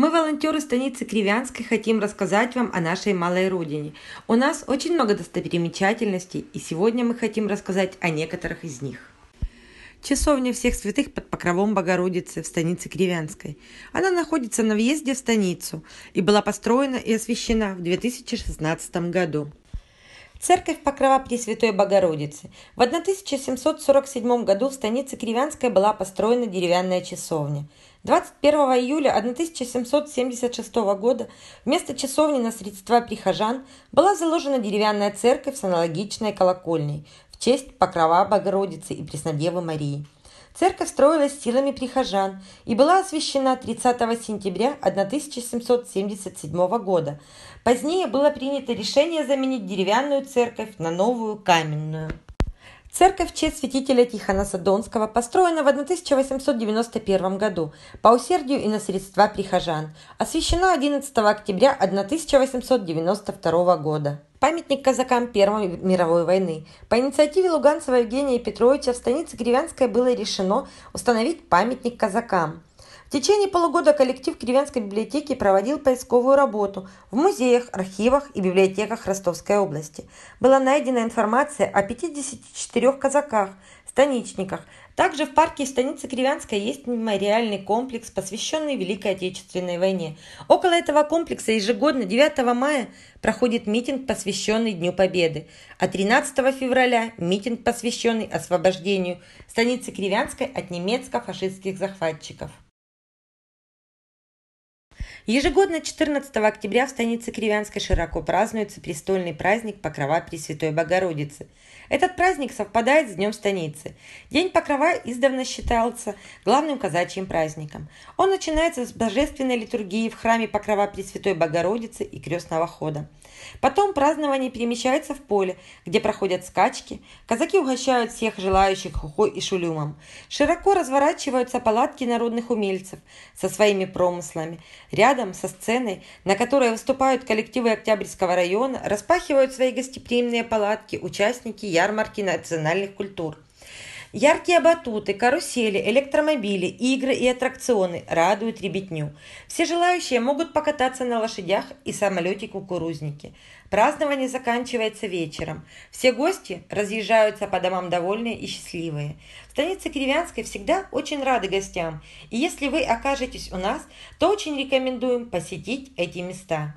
Мы, волонтеры станицы Кривянской, хотим рассказать вам о нашей малой родине. У нас очень много достопримечательностей, и сегодня мы хотим рассказать о некоторых из них. Часовня всех святых под покровом Богородицы в станице Кривянской. Она находится на въезде в станицу и была построена и освящена в 2016 году. Церковь Покрова Пресвятой Богородицы. В 1747 году в станице Кривянской была построена деревянная часовня. 21 июля 1776 года вместо часовни на средства прихожан была заложена деревянная церковь с аналогичной колокольней в честь Покрова Богородицы и Преснодевы Марии – Церковь строилась силами прихожан и была освящена 30 сентября 1777 года. Позднее было принято решение заменить деревянную церковь на новую каменную. Церковь в честь святителя Тихона Садонского построена в 1891 году по усердию и на средства прихожан, освящена 11 октября 1892 года. Памятник казакам Первой мировой войны. По инициативе Луганцева Евгения Петровича в станице Гривянская было решено установить памятник казакам. В течение полугода коллектив Кривенской библиотеки проводил поисковую работу в музеях, архивах и библиотеках Ростовской области. Была найдена информация о 54 казаках, станичниках. Также в парке и станице Кривянской есть мемориальный комплекс, посвященный Великой Отечественной войне. Около этого комплекса ежегодно 9 мая проходит митинг, посвященный Дню Победы, а 13 февраля – митинг, посвященный освобождению станицы Кривянской от немецко-фашистских захватчиков. Ежегодно 14 октября в станице Кривянской широко празднуется престольный праздник Покрова Пресвятой Богородицы. Этот праздник совпадает с Днем Станицы. День Покрова издавна считался главным казачьим праздником. Он начинается с божественной литургии в храме Покрова Пресвятой Богородицы и крестного хода. Потом празднование перемещается в поле, где проходят скачки, казаки угощают всех желающих хухой и шулюмом. Широко разворачиваются палатки народных умельцев со своими промыслами. Рядом Рядом со сценой, на которой выступают коллективы Октябрьского района, распахивают свои гостеприимные палатки участники ярмарки национальных культур. Яркие батуты, карусели, электромобили, игры и аттракционы радуют ребятню. Все желающие могут покататься на лошадях и самолете-кукурузники. Празднование заканчивается вечером. Все гости разъезжаются по домам довольные и счастливые. В станице Кривянской всегда очень рады гостям. И если вы окажетесь у нас, то очень рекомендуем посетить эти места.